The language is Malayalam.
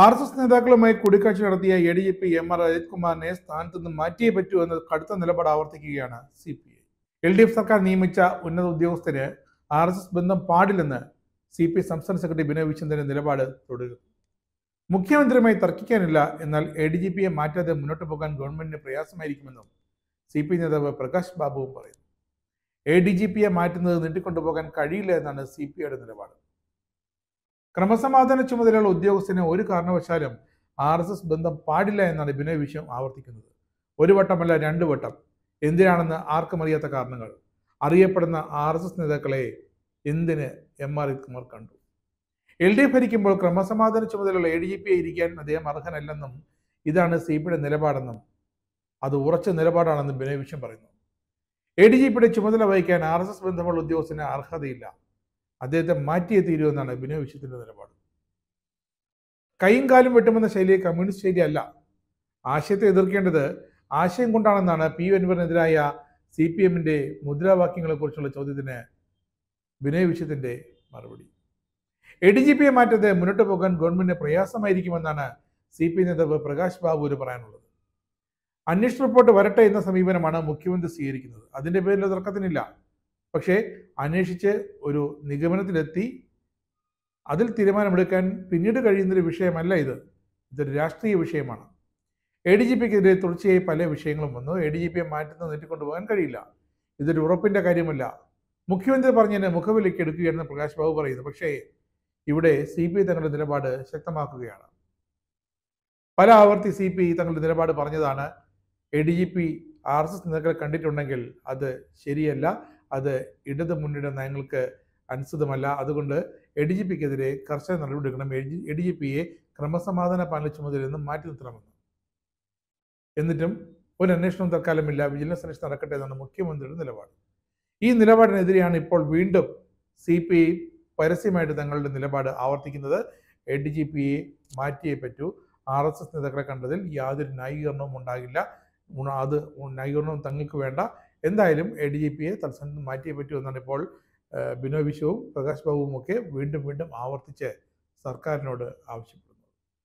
ആർ എസ് എസ് നേതാക്കളുമായി കൂടിക്കാഴ്ച നടത്തിയ A D G P M R Ajith കുമാറിനെ സ്ഥാനത്ത് നിന്ന് മാറ്റിയേ പറ്റൂ എന്ന് കടുത്ത നിലപാട് ആവർത്തിക്കുകയാണ് C P I L D F സർക്കാർ നിയമിച്ച ഉന്നത ഉദ്യോഗസ്ഥന് ആർ എസ് എസ് ബന്ധം പാടില്ലെന്ന് സി പി ഐ സംസ്ഥാന സെക്രട്ടറി ബിനോയ് വിചന്ദ്രന്റെ നിലപാട് തുടരുന്നു മുഖ്യമന്ത്രിയുമായി തർക്കിക്കാനില്ല എന്നാൽ എ ഡി ജി പിയെ മാറ്റാതെ മുന്നോട്ട് പോകാൻ ഗവൺമെന്റിന് പ്രയാസമായിരിക്കുമെന്നും സി പി ഐ നേതാവ് പ്രകാശ് ബാബുവും പറയുന്നു എ ഡി ജി പിയെ മാറ്റുന്നത് നീട്ടിക്കൊണ്ടുപോകാൻ കഴിയില്ല എന്നാണ് സി പി ഐയുടെ നിലപാട് ക്രമസമാധാന ചുമതലയുള്ള ഉദ്യോഗസ്ഥനെ ഒരു കാരണവശാലും ആർ എസ് എസ് ബന്ധം പാടില്ല എന്നാണ് ബിനോയ് വിഷയം ആവർത്തിക്കുന്നത് ഒരു വട്ടമല്ല രണ്ട് വട്ടം എന്തിനാണെന്ന് ആർക്കും അറിയാത്ത കാരണങ്ങൾ അറിയപ്പെടുന്ന ആർ എസ് എസ് നേതാക്കളെ എന്തിന് എം ആർ കുമാർ കണ്ടു എൽ ഡി എഫ് ഭരിക്കുമ്പോൾ ക്രമസമാധാന ചുമതലയുള്ള എ ഡി ജി പി ഇരിക്കാൻ അദ്ദേഹം അർഹനല്ലെന്നും ഇതാണ് സി പിയുടെ നിലപാടെന്നും അത് ഉറച്ച നിലപാടാണെന്നും ബിനോയ് വിഷയം പറയുന്നു എ ഡി ജി പിയുടെ ചുമതല വഹിക്കാൻ ആർ എസ് എസ് ബന്ധമുള്ള ഉദ്യോഗസ്ഥന് അർഹതയില്ല അദ്ദേഹത്തെ മാറ്റിയേ തീരുമെന്നാണ് ബിനോയ് വിശ്വത്തിൻ്റെ നിലപാട് കൈയും കാലും വെട്ടുമെന്ന ശൈലി കമ്മ്യൂണിസ്റ്റ് ശൈലിയല്ല ആശയത്തെ എതിർക്കേണ്ടത് ആശയം കൊണ്ടാണെന്നാണ് പി അൻവറിനെതിരായ സി പി എമ്മിൻ്റെ മുദ്രാവാക്യങ്ങളെക്കുറിച്ചുള്ള ചോദ്യത്തിന് ബിനോയ് വിശ്വത്തിൻ്റെ മറുപടി എ ഡി ജി പിയെ മാറ്റത്തെ മുന്നോട്ട് പോകാൻ ഗവൺമെന്റിന് പ്രയാസമായിരിക്കുമെന്നാണ് സി പി നേതാവ് പ്രകാശ് ബാബുവിന് പറയാനുള്ളത് അന്വേഷണ റിപ്പോർട്ട് വരട്ടെ എന്ന സമീപനമാണ് മുഖ്യമന്ത്രി സ്വീകരിക്കുന്നത് അതിന്റെ പേരിൽ തർക്കത്തിനില്ല പക്ഷേ അന്വേഷിച്ച് ഒരു നിഗമനത്തിലെത്തി അതിൽ തീരുമാനമെടുക്കാൻ പിന്നീട് കഴിയുന്നൊരു വിഷയമല്ല ഇത് ഇതൊരു രാഷ്ട്രീയ വിഷയമാണ് എ ഡി ജി പിക്കെതിരെ തുടർച്ചയായി പല വിഷയങ്ങളും വന്നു എ ഡി ജി പിയെ മാറ്റുന്ന പോകാൻ കഴിയില്ല ഇതൊരു ഉറപ്പിൻ്റെ കാര്യമല്ല മുഖ്യമന്ത്രി പറഞ്ഞതിനെ മുഖവിലേക്ക് എടുക്കുകയാണെന്ന് പ്രകാശ് ബാബു പറയുന്നു പക്ഷേ ഇവിടെ സി പി ഐ തങ്ങളുടെ നിലപാട് ശക്തമാക്കുകയാണ് പല ആവർത്തി സി പി ഐ തങ്ങളുടെ നിലപാട് പറഞ്ഞതാണ് A D G P R S S നേതാക്കളെ കണ്ടിട്ടുണ്ടെങ്കിൽ അത് ശരിയല്ല അത് ഇടത് മുന്നണിയുടെ നയങ്ങൾക്ക് അനുസൃതമല്ല അതുകൊണ്ട് എ ഡി ജി പിക്കെതിരെ കർശന നടപടിയെടുക്കണം എ ഡി ജി പിയെ ക്രമസമാധാന പാനൽ ചുമതല നിന്ന് മാറ്റി നിർത്തണമെന്ന് എന്നിട്ടും ഒരു അന്വേഷണം തൽക്കാലമില്ല വിജിലൻസ് അന്വേഷണം നടക്കട്ടെ എന്നാണ് മുഖ്യമന്ത്രിയുടെ നിലപാട് ഈ നിലപാടിനെതിരെയാണ് ഇപ്പോൾ വീണ്ടും സി പി ഐ പരസ്യമായിട്ട് തങ്ങളുടെ നിലപാട് ആവർത്തിക്കുന്നത് എ ഡി ജി പിയെ മാറ്റിയേ പറ്റൂ ആർ എസ് എസ് നേതാക്കളെ കണ്ടതിൽ യാതൊരു ന്യായീകരണവും ഉണ്ടാകില്ല ഗുണ അത് നൈകരണം തങ്ങൾക്ക് വേണ്ട എന്തായാലും എ ഡി ജി പിയെ തത്സമയം മാറ്റിയേ പറ്റൂ എന്നാണ് ഇപ്പോൾ ബിനോ വിശ്വവും പ്രകാശ് ബാബുവും ഒക്കെ വീണ്ടും വീണ്ടും ആവർത്തിച്ച് സർക്കാരിനോട് ആവശ്യപ്പെട്ടു